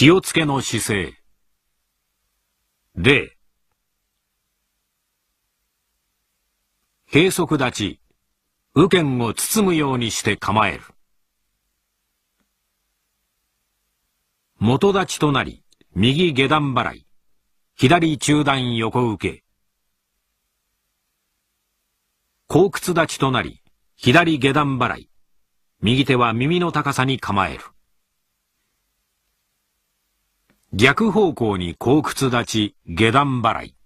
気をつけの姿勢。例。閉塞立ち、右肩を包むようにして構える。元立ちとなり、右下段払い、左中段横受け。後屈立ちとなり、左下段払い、右手は耳の高さに構える。逆方向に後屈立ち、下段払い。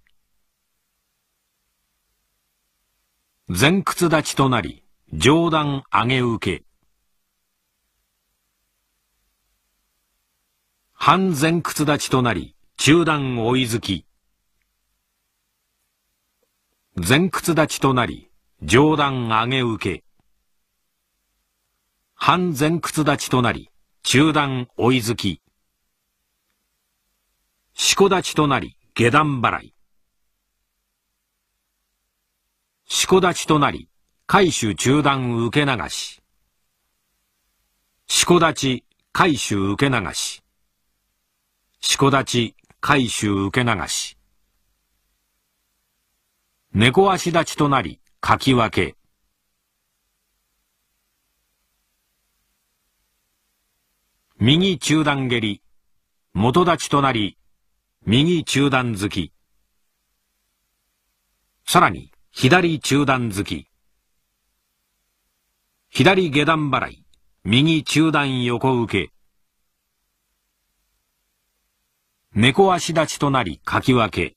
前屈立ちとなり、上段上げ受け。半前屈立ちとなり、中段追い付き。前屈立ちとなり、上段上げ受け。半前屈立ちとなり、中段追い付き。四股立ちとなり、下段払い。四股立ちとなり、回収中断受け流し。四股立ち、回収受け流し。四股立ち、回収受け流し。猫足立ちとなり、かき分け。右中段蹴り、元立ちとなり、右中段突き。さらに、左中段突き。左下段払い、右中段横受け。猫足立ちとなりかき分け。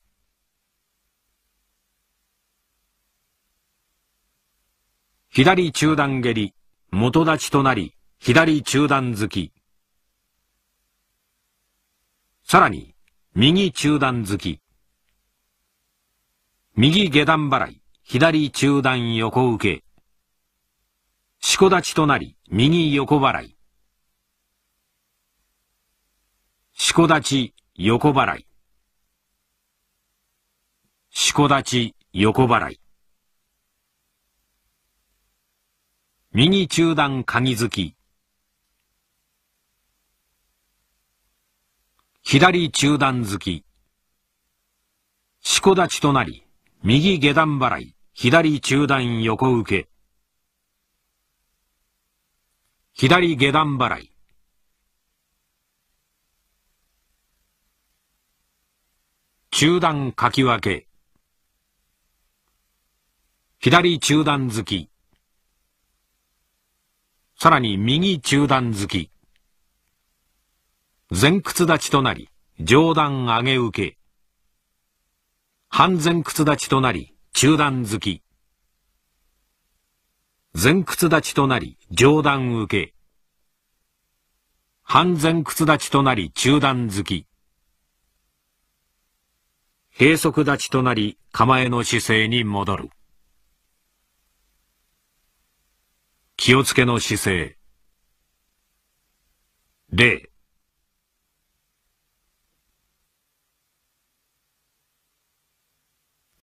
左中段蹴り、元立ちとなり、左中段突き。さらに、右中段突き。右下段払い、左中段横受け。四股立ちとなり、右横払い。四股立ち、横払い。四股立ち、横払い。右中段鍵付き。左中段突き。四股立ちとなり、右下段払い、左中段横受け。左下段払い。中段かき分け。左中段突き。さらに右中段突き。前屈立ちとなり、上段上げ受け。半前屈立ちとなり、中段突き。前屈立ちとなり、上段受け。半前屈立ちとなり、中段突き。閉塞立ちとなり、構えの姿勢に戻る。気をつけの姿勢。例。